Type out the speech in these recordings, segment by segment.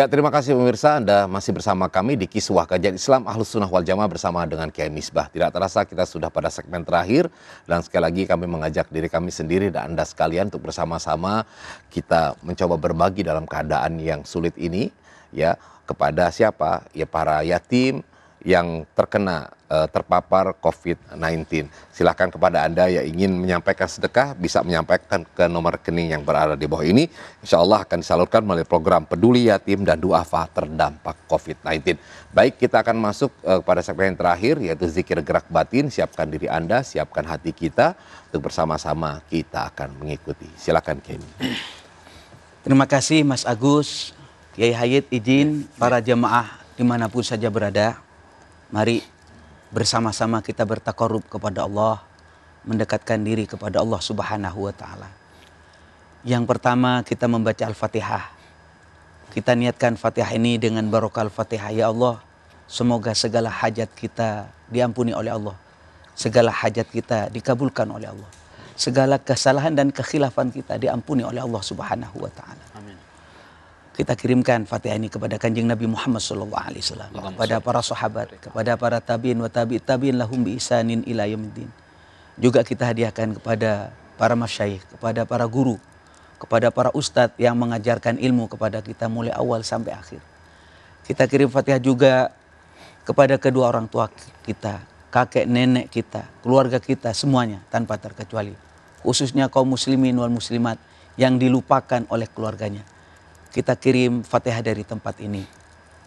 Ya terima kasih pemirsa Anda masih bersama kami di Kiswah Kajian Islam Ahlus Sunnah Wal Jamaah bersama dengan Kiai Misbah. Tidak terasa kita sudah pada segmen terakhir dan sekali lagi kami mengajak diri kami sendiri dan Anda sekalian untuk bersama-sama kita mencoba berbagi dalam keadaan yang sulit ini ya kepada siapa? Ya para yatim, yang terkena eh, terpapar COVID-19. Silahkan kepada Anda yang ingin menyampaikan sedekah bisa menyampaikan ke nomor rekening yang berada di bawah ini. Insya Allah akan disalurkan melalui program Peduli Yatim dan Duafa terdampak COVID-19. Baik, kita akan masuk eh, pada segmen yang terakhir yaitu zikir gerak batin. Siapkan diri Anda, siapkan hati kita untuk bersama-sama kita akan mengikuti. Silakan Kenny. Terima kasih Mas Agus, Yai Hayat izin para jemaah dimanapun saja berada Mari bersama-sama kita bertakarub kepada Allah, mendekatkan diri kepada Allah Subhanahu wa taala. Yang pertama kita membaca Al-Fatihah. Kita niatkan Fatihah ini dengan barokah Al-Fatihah ya Allah. Semoga segala hajat kita diampuni oleh Allah. Segala hajat kita dikabulkan oleh Allah. Segala kesalahan dan kekhilafan kita diampuni oleh Allah Subhanahu wa taala. Amin kita kirimkan Fatihah ini kepada Kanjeng Nabi Muhammad SAW kepada para sahabat, kepada para tabi'in wa tabiin tabi'in lahum bi isanin ila yaumiddin. Juga kita hadiahkan kepada para masyayikh, kepada para guru, kepada para ustadz yang mengajarkan ilmu kepada kita mulai awal sampai akhir. Kita kirim Fatihah juga kepada kedua orang tua kita, kakek nenek kita, keluarga kita semuanya tanpa terkecuali. Khususnya kaum muslimin wal muslimat yang dilupakan oleh keluarganya kita kirim Fatihah dari tempat ini.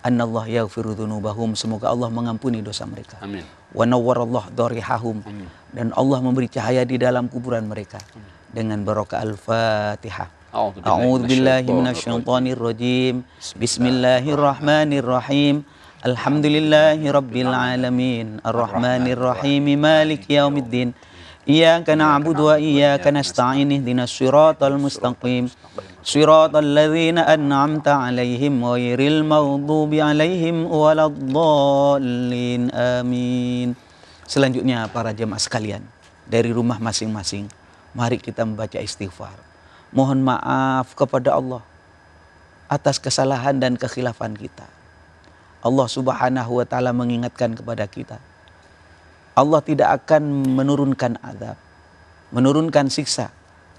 Annallah yaghfiru dzunubahum, semoga Allah mengampuni dosa mereka. Amin. Wa nawwarallah dzarihahum. Dan Allah memberi cahaya di dalam kuburan mereka. Amin. Dengan barokah Al-Fatihah. A'udzu billahi minasyaitonir rajim. Bismillahirrahmanirrahim. Alhamdulillahi rabbil alamin. Arrahmanir rahim. Maliki yaumiddin. Iyyaka na'budu wa iyyaka nasta'in. Ihdinas siratal mustaqim. صراط الذين أنعمت عليهم غير المغضوب عليهم ولا الضالين آمين Selanjutnya para jemaah sekalian dari rumah masing-masing mari kita membaca istighfar mohon maaf kepada Allah atas kesalahan dan kekhilafan kita Allah Subhanahu wa taala mengingatkan kepada kita Allah tidak akan menurunkan azab menurunkan siksa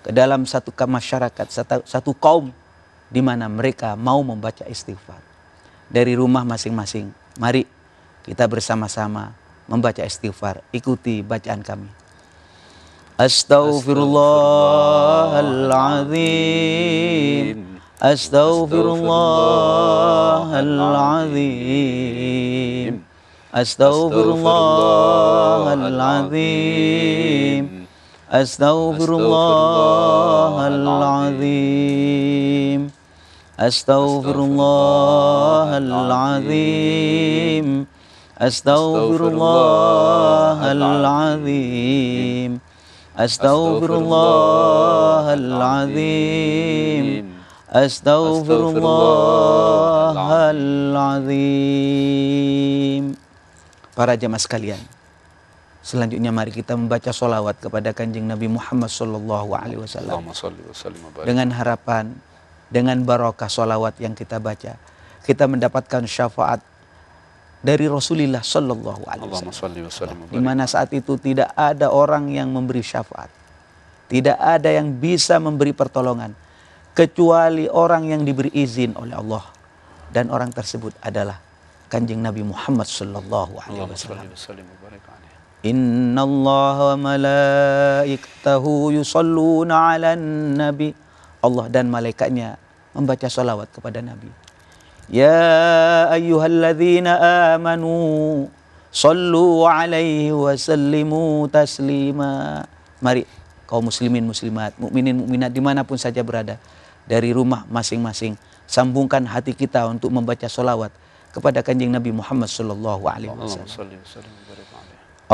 ke dalam satu masyarakat, satu, satu kaum di mana mereka mau membaca istighfar. Dari rumah masing-masing, mari kita bersama-sama membaca istighfar. Ikuti bacaan kami. Astaghfirullahaladzim. Astaghfirullahaladzim. Astaghfirullahaladzim. أستغفر الله العظيم أستغفر الله العظيم أستغفر الله العظيم أستغفر الله العظيم أستغفر الله العظيم Para jemaah sekalian, Selanjutnya mari kita membaca solawat kepada kanjeng Nabi Muhammad Sallallahu Alaihi Wasallam. Dengan harapan, dengan barokah solawat yang kita baca, kita mendapatkan syafaat dari Rasulullah Sallallahu Alaihi Wasallam. Di mana saat itu tidak ada orang yang memberi syafaat, tidak ada yang bisa memberi pertolongan kecuali orang yang diberi izin oleh Allah dan orang tersebut adalah kanjeng Nabi Muhammad Sallallahu Alaihi Wasallam. إن الله malaikatahu yusalluna ala nabi Allah dan malaikatnya membaca salawat kepada Nabi Ya ayyuhalladzina amanu sallu alaihi wa sallimu taslima Mari kaum muslimin muslimat mukminin mukminat dimanapun saja berada dari rumah masing-masing sambungkan hati kita untuk membaca salawat kepada kanjeng Nabi Muhammad Sallallahu Alaihi Wasallam.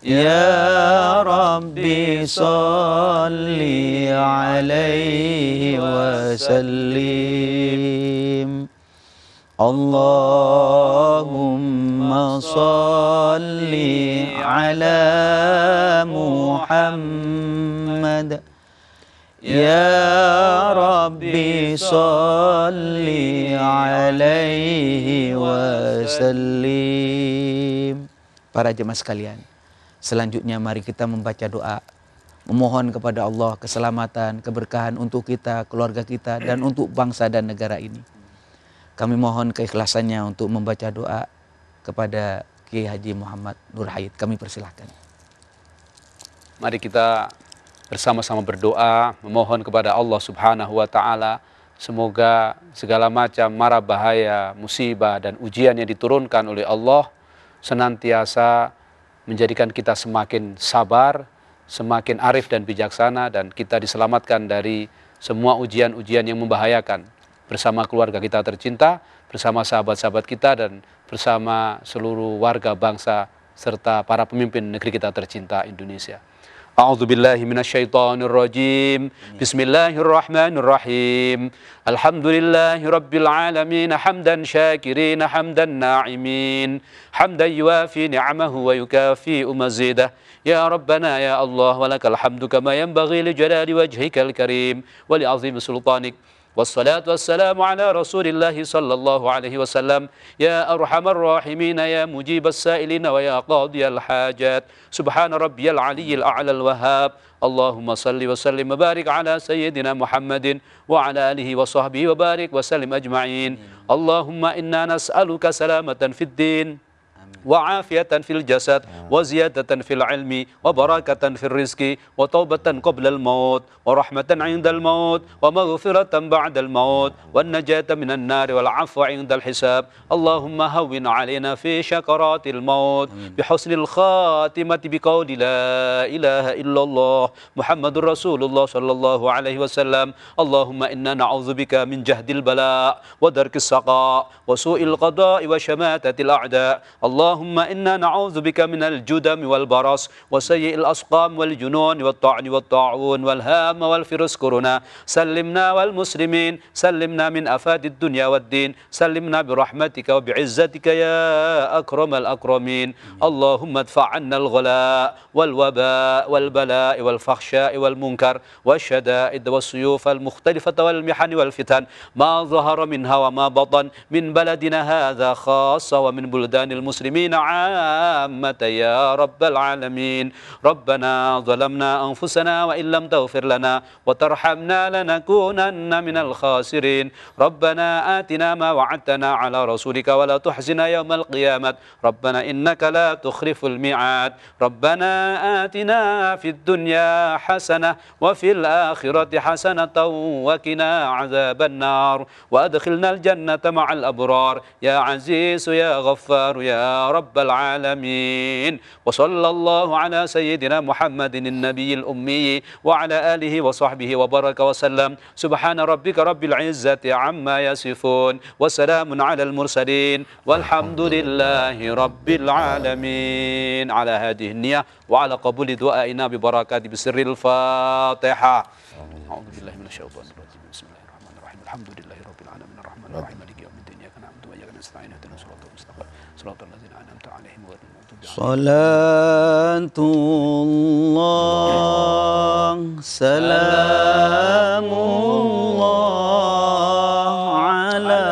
يا ربي صل عليه وسلم اللهم صل على محمد يا ربي صل عليه وسلم Para jemaah sekalian Selanjutnya mari kita membaca doa memohon kepada Allah keselamatan, keberkahan untuk kita, keluarga kita dan untuk bangsa dan negara ini. Kami mohon keikhlasannya untuk membaca doa kepada Kiai Haji Muhammad Nur Hayat Kami persilahkan. Mari kita bersama-sama berdoa memohon kepada Allah Subhanahu wa taala semoga segala macam mara bahaya, musibah dan ujian yang diturunkan oleh Allah senantiasa menjadikan kita semakin sabar, semakin arif dan bijaksana dan kita diselamatkan dari semua ujian-ujian yang membahayakan bersama keluarga kita tercinta, bersama sahabat-sahabat kita dan bersama seluruh warga bangsa serta para pemimpin negeri kita tercinta Indonesia. أعوذ بالله من الشيطان الرجيم بسم الله الرحمن الرحيم الحمد لله رب العالمين حمدا شاكرين حمدا ناعمين حمدا يوافي نعمه ويكافي مزيده يا ربنا يا الله ولك الحمد كما ينبغي لجلال وجهك الكريم ولعظيم سلطانك والصلاة والسلام على رسول الله صلى الله عليه وسلم يا أرحم الراحمين يا مجيب السائلين ويا قاضي الحاجات سبحان ربي العلي الأعلى الوهاب اللهم صل وسلم وبارك على سيدنا محمد وعلى آله وصحبه وبارك وسلم أجمعين اللهم إنا نسألك سلامة في الدين وعافية في الجسد وزيادة في العلم وبركة في الرزق وتوبة قبل الموت ورحمة عند الموت ومغفرة بعد الموت والنجاة من النار والعفو عند الحساب اللهم هون علينا في شكرات الموت بحسن الخاتمة بقول لا إله إلا الله محمد رسول الله صلى الله عليه وسلم اللهم إنا نعوذ بك من جهد البلاء ودرك السقاء وسوء القضاء وشماتة الأعداء الله اللهم إنا نعوذ بك من الجدم والبرص وسيء الأسقام والجنون والطعن والطاعون والهام والفرس كورونا سلمنا والمسلمين سلمنا من أفات الدنيا والدين سلمنا برحمتك وبعزتك يا أكرم الأكرمين اللهم ادفع عنا الغلاء والوباء والبلاء والفخشاء والمنكر والشدائد والسيوف المختلفة والمحن والفتن ما ظهر منها وما بطن من بلدنا هذا خاصة ومن بلدان المسلمين المسلمين عامة يا رب العالمين ربنا ظلمنا أنفسنا وإن لم تغفر لنا وترحمنا لنكونن من الخاسرين ربنا آتنا ما وعدتنا على رسولك ولا تحزنا يوم القيامة ربنا إنك لا تخرف الميعاد ربنا آتنا في الدنيا حسنة وفي الآخرة حسنة وقنا عذاب النار وأدخلنا الجنة مع الأبرار يا عزيز يا غفار يا رب العالمين وصلى الله على سيدنا محمد النبي الأمي وعلى آله وصحبه وبارك وسلم سبحان ربك رب العزة عما يصفون وسلام على المرسلين والحمد لله رب العالمين على هذه النية وعلى قبول دعائنا ببركات بسر الفاتحة أعوذ بالله من الشيطان الرجيم بسم الله الرحمن الرحيم الحمد لله رب العالمين الرحمن الرحيم نستعين اهدنا الصراط المستقيم صراط الذين انعمت عليهم غير المغضوب عليهم صلاة الله سلام الله على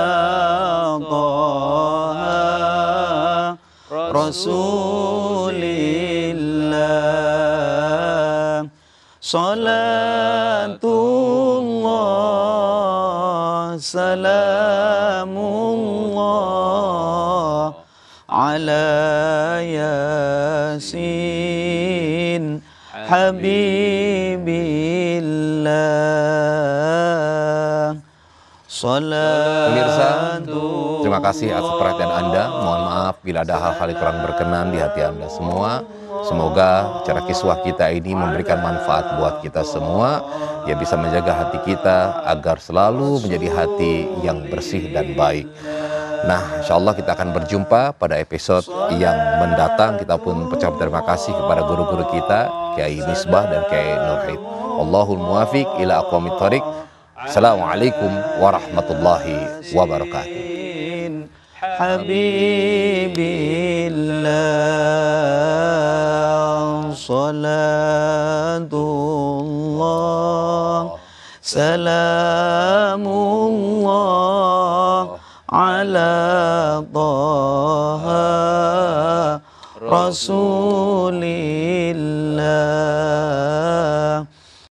طه رسول الله صلاه Habibillah Pemirsa, terima kasih atas perhatian Anda. Mohon maaf bila ada hal-hal yang kurang berkenan di hati Anda semua. Semoga cara kiswah kita ini memberikan manfaat buat kita semua. Ya bisa menjaga hati kita agar selalu menjadi hati yang bersih dan baik. Nah, insya Allah kita akan berjumpa pada episode yang mendatang. Kita pun ucap terima kasih kepada guru-guru kita, Kiai Misbah dan Kiai Nurhid. Allahul muwafiq ila aqwamit thariq. Assalamualaikum warahmatullahi wabarakatuh. Habibillah salatullah صلاة nosso